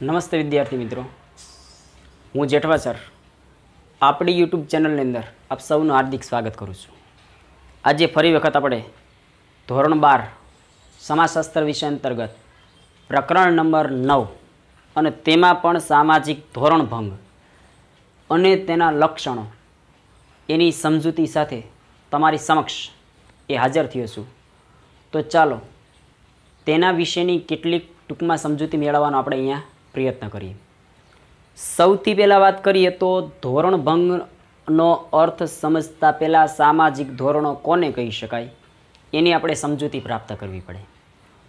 નમસ્તે વિદ્યાર્થી મિત્રો હું જેઠવા સર આપણી યુટ્યુબ ચેનલની અંદર આપ સૌનું હાર્દિક સ્વાગત કરું છું આજે ફરી વખત આપણે ધોરણ બાર સમાજશાસ્ત્ર વિષય અંતર્ગત પ્રકરણ નંબર નવ અને તેમાં પણ સામાજિક ધોરણભંગ અને તેના લક્ષણો એની સમજૂતી સાથે તમારી સમક્ષ એ હાજર થયો છું તો ચાલો તેના વિશેની કેટલીક ટૂંકમાં સમજૂતી મેળવવાનો આપણે અહીંયા પ્રયત્ન કરીએ સૌથી પહેલાં વાત કરીએ તો ધોરણભંગનો અર્થ સમજતા પહેલાં સામાજિક ધોરણો કોને કહી શકાય એની આપણે સમજૂતી પ્રાપ્ત કરવી પડે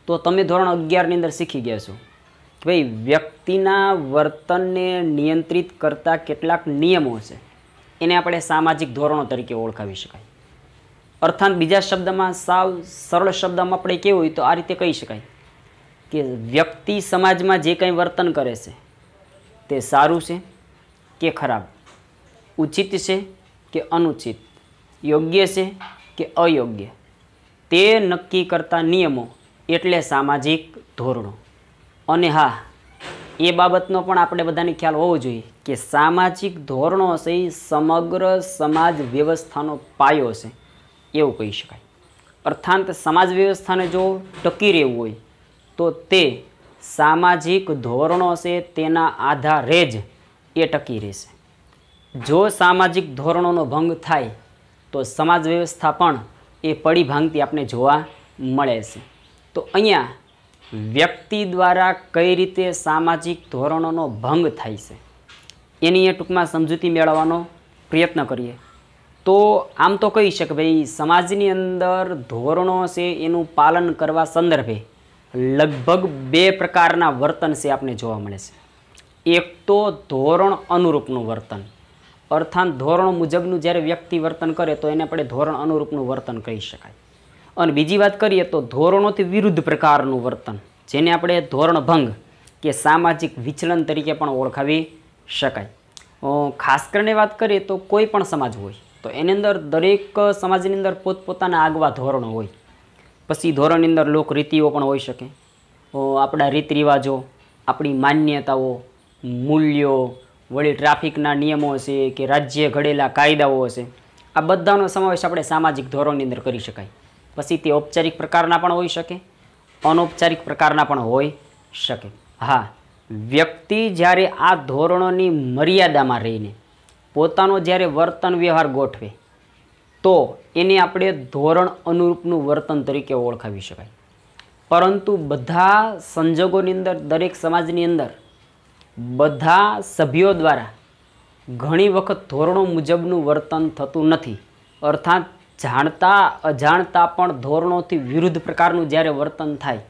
તો તમે ધોરણ અગિયારની અંદર શીખી ગયા છો કે ભાઈ વ્યક્તિના વર્તનને નિયંત્રિત કરતા કેટલાક નિયમો છે એને આપણે સામાજિક ધોરણો તરીકે ઓળખાવી શકાય અર્થાત બીજા શબ્દમાં સાવ સરળ શબ્દમાં આપણે કેવું હોય તો આ રીતે કહી શકાય કે વ્યક્તિ સમાજમાં જે કંઈ વર્તન કરે છે તે સારું છે કે ખરાબ ઉચિત છે કે અનુચિત યોગ્ય છે કે અયોગ્ય તે નક્કી કરતા નિયમો એટલે સામાજિક ધોરણો અને હા એ બાબતનો પણ આપણે બધાને ખ્યાલ હોવો જોઈએ કે સામાજિક ધોરણો છે એ સમગ્ર સમાજ વ્યવસ્થાનો પાયો છે એવું કહી શકાય અર્થાંત સમાજ વ્યવસ્થાને જો ટકી રહેવું હોય તો તે સામાજિક ધોરણો છે તેના આધારે જ એ ટકી રહેશે જો સામાજિક ધોરણોનો ભંગ થાય તો સમાજ વ્યવસ્થા પણ એ પડી ભાંગતી આપણે જોવા મળે છે તો અહીંયા વ્યક્તિ દ્વારા કઈ રીતે સામાજિક ધોરણોનો ભંગ થાય છે એની એ ટૂંકમાં સમજૂતી મેળવવાનો પ્રયત્ન કરીએ તો આમ તો કહી શકે ભાઈ સમાજની અંદર ધોરણો છે એનું પાલન કરવા સંદર્ભે લગભગ બે પ્રકારના વર્તન છે આપણે જોવા મળે છે એક તો ધોરણ અનુરૂપનું વર્તન અર્થાત ધોરણ મુજબનું જ્યારે વ્યક્તિ વર્તન કરે તો એને આપણે ધોરણ અનુરૂપનું વર્તન કહી શકાય અને બીજી વાત કરીએ તો ધોરણોથી વિરુદ્ધ પ્રકારનું વર્તન જેને આપણે ધોરણ ભંગ કે સામાજિક વિચલન તરીકે પણ ઓળખાવી શકાય ખાસ કરીને વાત કરીએ તો કોઈ પણ સમાજ હોય તો એની અંદર દરેક સમાજની અંદર પોતપોતાના આગવા ધોરણો હોય પછી ધોરણની અંદર લોકરીતિઓ પણ હોઈ શકે આપણા રીત રિવાજો આપણી માન્યતાઓ મૂલ્યો વળી ટ્રાફિકના નિયમો હશે કે રાજ્ય ઘડેલા કાયદાઓ હશે આ બધાનો સમાવેશ આપણે સામાજિક ધોરણની અંદર કરી શકાય પછી તે ઔપચારિક પ્રકારના પણ હોઈ શકે અનૌપચારિક પ્રકારના પણ હોઈ શકે હા વ્યક્તિ જ્યારે આ ધોરણોની મર્યાદામાં રહીને પોતાનો જ્યારે વર્તન વ્યવહાર ગોઠવે તો એને આપણે ધોરણ અનુરૂપનું વર્તન તરીકે ઓળખાવી શકાય પરંતુ બધા સંજોગોની અંદર દરેક સમાજની અંદર બધા સભ્યો દ્વારા ઘણી વખત ધોરણો મુજબનું વર્તન થતું નથી અર્થાત જાણતા અજાણતા પણ ધોરણોથી વિરુદ્ધ પ્રકારનું જ્યારે વર્તન થાય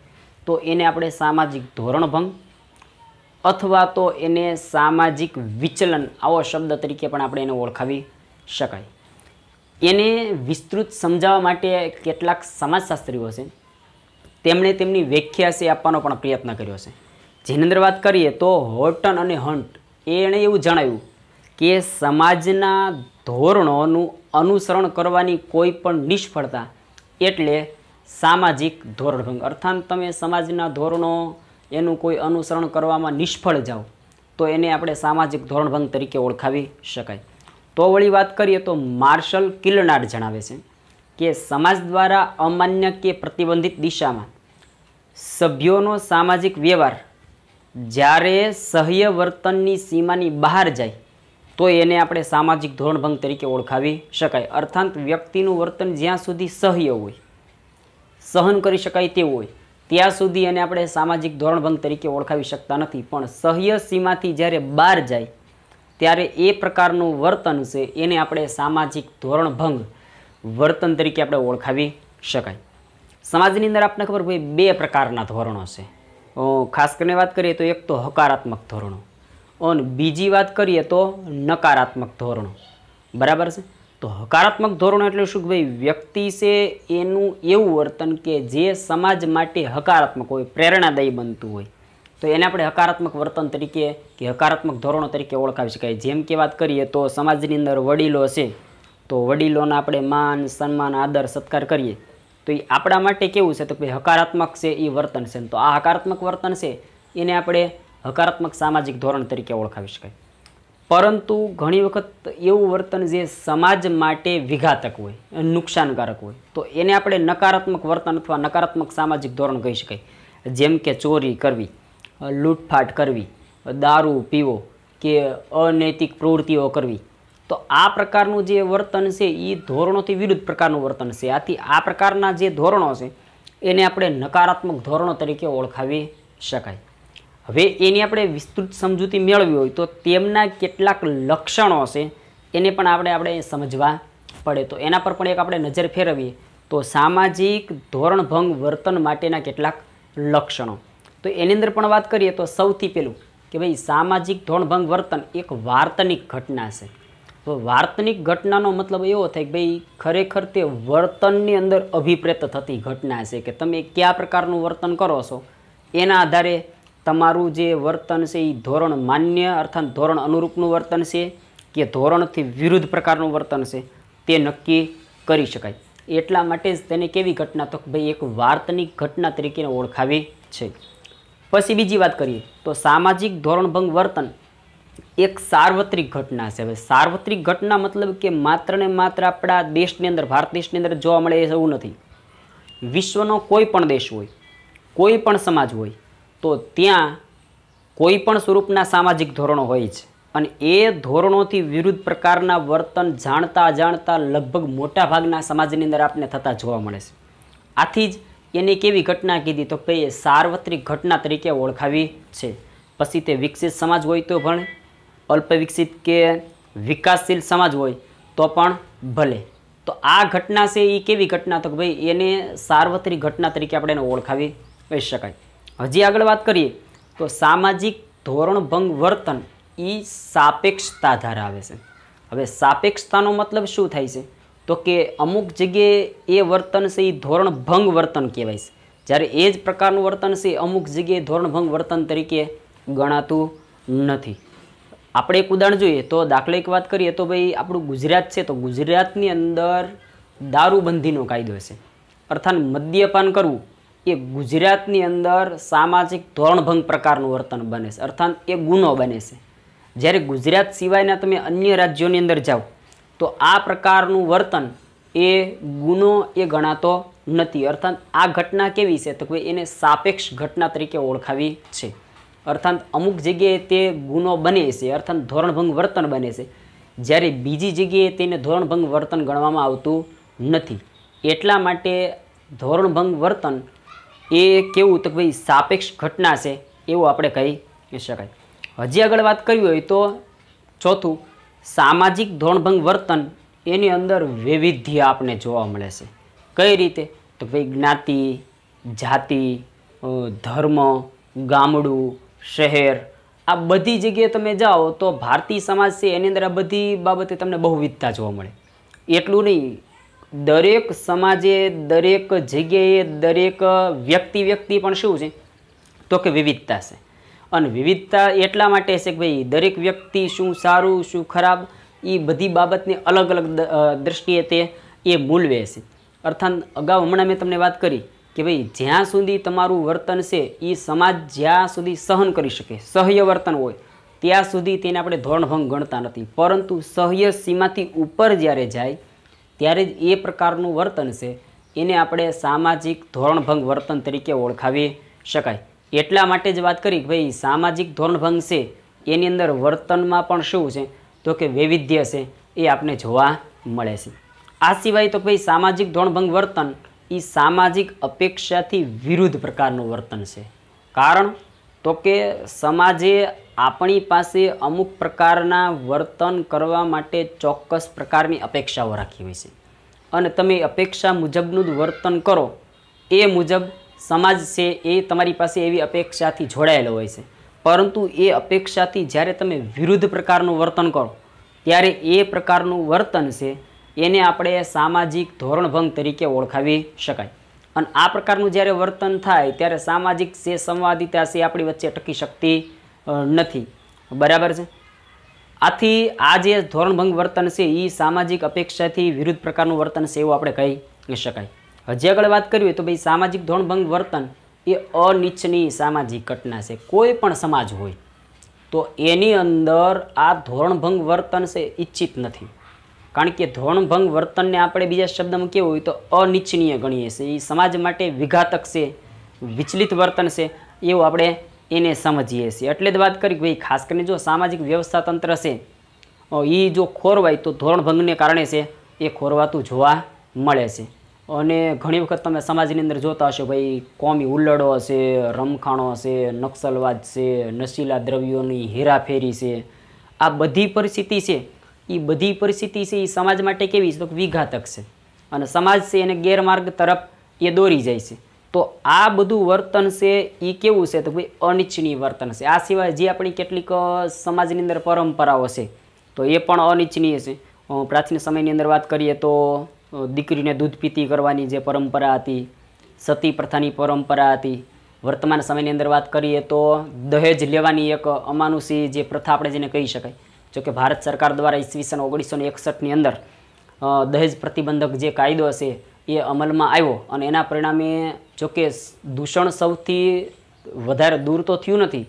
તો એને આપણે સામાજિક ધોરણભંગ અથવા તો એને સામાજિક વિચલન આવો શબ્દ તરીકે પણ આપણે એને ઓળખાવી શકાય એને વિસ્તૃત સમજાવવા માટે કેટલાક સમાજશાસ્ત્રીઓ છે તેમણે તેમની વ્યાખ્યા છે આપવાનો પણ પ્રયત્ન કર્યો છે જેની અંદર વાત કરીએ તો હોટન અને હન્ટ એણે એવું જણાવ્યું કે સમાજના ધોરણોનું અનુસરણ કરવાની કોઈ પણ નિષ્ફળતા એટલે સામાજિક ધોરણભંગ અર્થાત તમે સમાજના ધોરણો એનું કોઈ અનુસરણ કરવામાં નિષ્ફળ જાઓ તો એને આપણે સામાજિક ધોરણભંગ તરીકે ઓળખાવી શકાય તો વળી વાત કરીએ તો માર્શલ કિલનાડ જણાવે છે કે સમાજ દ્વારા અમાન્ય કે પ્રતિબંધિત દિશામાં સભ્યોનો સામાજિક વ્યવહાર જ્યારે સહ્ય વર્તનની સીમાની બહાર જાય તો એને આપણે સામાજિક ધોરણભંગ તરીકે ઓળખાવી શકાય અર્થાત વ્યક્તિનું વર્તન જ્યાં સુધી સહ્ય હોય સહન કરી શકાય તેવું હોય ત્યાં સુધી એને આપણે સામાજિક ધોરણભંગ તરીકે ઓળખાવી શકતા નથી પણ સહ્ય સીમાથી જ્યારે બહાર જાય ત્યારે એ પ્રકારનું વર્તન છે એને આપણે સામાજિક ધોરણભંગ વર્તન તરીકે આપણે ઓળખાવી શકાય સમાજની અંદર આપણને ખબર ભાઈ બે પ્રકારના ધોરણો છે ખાસ કરીને વાત કરીએ તો એક તો હકારાત્મક ધોરણો અને બીજી વાત કરીએ તો નકારાત્મક ધોરણો બરાબર છે તો હકારાત્મક ધોરણો એટલે શું ભાઈ વ્યક્તિ છે એનું એવું વર્તન કે જે સમાજ માટે હકારાત્મક હોય પ્રેરણાદાયી બનતું હોય તો એને આપણે હકારાત્મક વર્તન તરીકે કે હકારાત્મક ધોરણો તરીકે ઓળખાવી શકાય જેમ કે વાત કરીએ તો સમાજની અંદર વડીલો છે તો વડીલોને આપણે માન સન્માન આદર સત્કાર કરીએ તો એ આપણા માટે કેવું છે તો કે હકારાત્મક છે એ વર્તન છે તો આ હકારાત્મક વર્તન છે એને આપણે હકારાત્મક સામાજિક ધોરણ તરીકે ઓળખાવી શકાય પરંતુ ઘણી વખત એવું વર્તન જે સમાજ માટે વિઘાતક હોય નુકસાનકારક હોય તો એને આપણે નકારાત્મક વર્તન અથવા નકારાત્મક સામાજિક ધોરણ કહી શકાય જેમ કે ચોરી કરવી લૂંટફાટ કરવી દારૂ પીવો કે અનૈતિક પ્રવૃત્તિઓ કરવી તો આ પ્રકારનું જે વર્તન છે એ ધોરણોથી વિરુદ્ધ પ્રકારનું વર્તન છે આથી આ પ્રકારના જે ધોરણો છે એને આપણે નકારાત્મક ધોરણો તરીકે ઓળખાવી શકાય હવે એની આપણે વિસ્તૃત સમજૂતી મેળવી હોય તો તેમના કેટલાક લક્ષણો છે એને પણ આપણે આપણે સમજવા પડે તો એના પર પણ એક આપણે નજર ફેરવીએ તો સામાજિક ધોરણભંગ વર્તન માટેના કેટલાક લક્ષણો તો એની અંદર પણ વાત કરીએ તો સૌથી પહેલું કે ભાઈ સામાજિક ધોરણભંગ વર્તન એક વાર્તનિક ઘટના છે તો વાર્તનિક ઘટનાનો મતલબ એવો થાય કે ભાઈ ખરેખર તે વર્તનની અંદર અભિપ્રેત થતી ઘટના છે કે તમે કયા પ્રકારનું વર્તન કરો છો એના આધારે તમારું જે વર્તન છે એ ધોરણ માન્ય અર્થાત ધોરણ અનુરૂપનું વર્તન છે કે ધોરણથી વિરુદ્ધ પ્રકારનું વર્તન છે તે નક્કી કરી શકાય એટલા માટે જ તેને કેવી ઘટના તો ભાઈ એક વાર્તનિક ઘટના તરીકે ઓળખાવી છે પછી બીજી વાત કરીએ તો સામાજિક ધોરણભંગ વર્તન એક સાર્વત્રિક ઘટના છે હવે સાર્વત્રિક ઘટના મતલબ કે માત્ર ને માત્ર આપણા દેશની અંદર ભારત દેશની અંદર જોવા મળે એવું નથી વિશ્વનો કોઈ પણ દેશ હોય કોઈ પણ સમાજ હોય તો ત્યાં કોઈ પણ સ્વરૂપના સામાજિક ધોરણો હોય છે અને એ ધોરણોથી વિરુદ્ધ પ્રકારના વર્તન જાણતા અજાણતા લગભગ મોટાભાગના સમાજની અંદર આપણે થતા જોવા મળે છે આથી જ એને કેવી ઘટના કીધી તો કે સાર્વત્રિક ઘટના તરીકે ઓળખાવી છે પછી તે વિકસિત સમાજ હોય તો પણ અલ્પ વિકસિત કે વિકાસશીલ સમાજ હોય તો પણ ભલે તો આ ઘટના છે એ કેવી ઘટના તો કે ભાઈ એને સાર્વત્રિક ઘટના તરીકે આપણે એને ઓળખાવી કહી શકાય હજી આગળ વાત કરીએ તો સામાજિક ધોરણભંગ વર્તન એ સાપેક્ષતા ધરાવે છે હવે સાપેક્ષતાનો મતલબ શું થાય છે તો કે અમુક જગ્યાએ એ વર્તન છે એ ધોરણભંગ વર્તન કહેવાય છે જ્યારે એ જ પ્રકારનું વર્તન છે અમુક જગ્યાએ ધોરણભંગ વર્તન તરીકે ગણાતું નથી આપણે એક ઉદાહરણ જોઈએ તો દાખલા એક વાત કરીએ તો ભાઈ આપણું ગુજરાત છે તો ગુજરાતની અંદર દારૂબંધીનો કાયદો છે અર્થાત મદ્યપાન કરવું એ ગુજરાતની અંદર સામાજિક ધોરણભંગ પ્રકારનું વર્તન બને છે અર્થાત એ ગુનો બને છે જ્યારે ગુજરાત સિવાયના તમે અન્ય રાજ્યોની અંદર જાઓ તો આ પ્રકારનું વર્તન એ ગુનો એ ગણાતો નથી અર્થાત આ ઘટના કેવી છે તો કે એને સાપેક્ષ ઘટના તરીકે ઓળખાવી છે અર્થાત અમુક જગ્યાએ તે ગુનો બને છે અર્થાત ધોરણભંગ વર્તન બને છે જ્યારે બીજી જગ્યાએ તેને ધોરણભંગ વર્તન ગણવામાં આવતું નથી એટલા માટે ધોરણભંગ વર્તન એ કેવું તો ભાઈ સાપેક્ષ ઘટના છે એવું આપણે કહી શકાય હજી આગળ વાત કરવી હોય તો ચોથું સામાજિક ધોરણભંગ વર્તન એની અંદર વૈવિધ્ય આપણે જોવા મળે છે કઈ રીતે તો ભાઈ જ્ઞાતિ જાતિ ધર્મ ગામડું શહેર આ બધી જગ્યાએ તમે જાઓ તો ભારતીય સમાજ છે એની અંદર આ બધી બાબતે તમને બહુવિધતા જોવા મળે એટલું નહીં દરેક સમાજે દરેક જગ્યાએ દરેક વ્યક્તિ વ્યક્તિ પણ શું છે તો કે વિવિધતા છે અને વિવિધતા એટલા માટે છે કે ભાઈ દરેક વ્યક્તિ શું સારું શું ખરાબ એ બધી બાબતને અલગ અલગ દ્રષ્ટિએ તે એ મૂલવે છે અર્થાત અગાઉ હમણાં મેં તમને વાત કરી કે ભાઈ જ્યાં સુધી તમારું વર્તન છે એ સમાજ જ્યાં સુધી સહન કરી શકે સહ્ય વર્તન હોય ત્યાં સુધી તેને આપણે ધોરણભંગ ગણતા નથી પરંતુ સહ્ય સીમાથી ઉપર જ્યારે જાય ત્યારે જ એ પ્રકારનું વર્તન છે એને આપણે સામાજિક ધોરણભંગ વર્તન તરીકે ઓળખાવી શકાય એટલા માટે જ વાત કરી કે ભાઈ સામાજિક ધોરણભંગ છે એની અંદર વર્તનમાં પણ શું છે તો કે વૈવિધ્ય છે એ આપણે જોવા મળે છે આ સિવાય તો ભાઈ સામાજિક ધોરણભંગ વર્તન એ સામાજિક અપેક્ષાથી વિરુદ્ધ પ્રકારનું વર્તન છે કારણ તો કે સમાજે આપણી પાસે અમુક પ્રકારના વર્તન કરવા માટે ચોક્કસ પ્રકારની અપેક્ષાઓ રાખી હોય છે અને તમે અપેક્ષા મુજબનું જ વર્તન કરો એ મુજબ સમાજ છે એ તમારી પાસે એવી અપેક્ષાથી જોડાયેલો હોય છે પરંતુ એ અપેક્ષાથી જ્યારે તમે વિરુદ્ધ પ્રકારનું વર્તન કરો ત્યારે એ પ્રકારનું વર્તન છે એને આપણે સામાજિક ધોરણભંગ તરીકે ઓળખાવી શકાય અને આ પ્રકારનું જ્યારે વર્તન થાય ત્યારે સામાજિક સે સંવાદિતા છે આપણી વચ્ચે ટકી શકતી નથી બરાબર છે આથી આ જે ધોરણભંગ વર્તન છે એ સામાજિક અપેક્ષાથી વિરુદ્ધ પ્રકારનું વર્તન છે એવું આપણે કહી શકાય હજી આગળ વાત કરીએ તો ભાઈ સામાજિક ધોરણભંગ વર્તન એ અનિચ્છનીય સામાજિક ઘટના છે કોઈ પણ સમાજ હોય તો એની અંદર આ ધોરણભંગ વર્તન છે ઈચ્છિત નથી કારણ કે ધોરણભંગ વર્તનને આપણે બીજા શબ્દમાં કેવું હોય તો અનિચ્છનીય ગણીએ છીએ એ સમાજ માટે વિઘાતક છે વિચલિત વર્તન છે એવું આપણે એને સમજીએ છીએ એટલે જ વાત કરી ભાઈ ખાસ કરીને જો સામાજિક વ્યવસ્થા તંત્ર છે એ જો ખોરવાય તો ધોરણભંગને કારણે છે એ ખોરવાતું જોવા મળે છે અને ઘણી વખત તમે સમાજની અંદર જોતા હશો ભાઈ કોમી ઉલ્લડો હશે રમખાણો હશે નક્સલવાદ છે નશીલા દ્રવ્યોની હેરાફેરી છે આ બધી પરિસ્થિતિ છે એ બધી પરિસ્થિતિ છે એ સમાજ માટે કેવી છે તો વિઘાતક છે અને સમાજ છે એને ગેરમાર્ગ તરફ એ દોરી જાય છે તો આ બધું વર્તન છે એ કેવું છે તો ભાઈ અનિચ્છનીય વર્તન છે આ સિવાય જે આપણી કેટલીક સમાજની અંદર પરંપરાઓ છે તો એ પણ અનિચ્છનીય છે પ્રાચીન સમયની અંદર વાત કરીએ તો દીકરીને દૂધ પીતી કરવાની જે પરંપરા હતી સતી પ્રથાની પરંપરા હતી વર્તમાન સમયની અંદર વાત કરીએ તો દહેજ લેવાની એક અમાનુષી જે પ્રથા આપણે જેને કહી શકાય જોકે ભારત સરકાર દ્વારા ઈસવીસન ઓગણીસો ને એકસઠની અંદર દહેજ પ્રતિબંધક જે કાયદો હશે એ અમલમાં આવ્યો અને એના પરિણામે જોકે દૂષણ સૌથી વધારે દૂર તો થયું નથી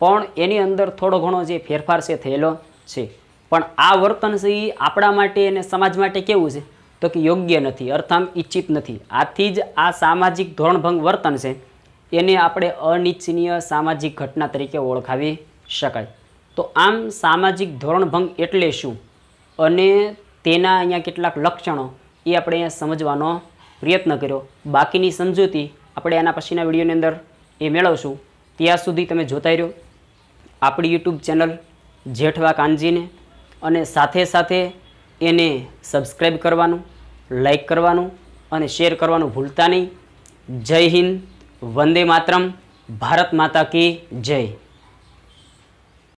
પણ એની અંદર થોડો ઘણો જે ફેરફાર છે થયેલો છે પણ આ વર્તન છે એ આપણા માટે અને સમાજ માટે કેવું છે તો કે યોગ્ય નથી અર્થાંત ઈચ્છિત નથી આથી જ આ સામાજિક ધોરણભંગ વર્તન છે એને આપણે અનિચ્છનીય સામાજિક ઘટના તરીકે ઓળખાવી શકાય તો આમ સામાજિક ધોરણભંગ એટલે શું અને તેના અહીંયા કેટલાક લક્ષણો એ આપણે અહીંયા સમજવાનો પ્રયત્ન કર્યો બાકીની સમજૂતી આપણે આના પછીના વિડીયોની અંદર એ મેળવશું ત્યાં સુધી તમે જોતા રહ્યો આપણી યુટ્યુબ ચેનલ જેઠવા કાનજીને અને સાથે સાથે એને સબસ્ક્રાઈબ કરવાનું લાઈક કરવાનું અને શેર કરવાનું ભૂલતા નહીં જય હિન્દ વંદે માતરમ ભારત માતા કી જય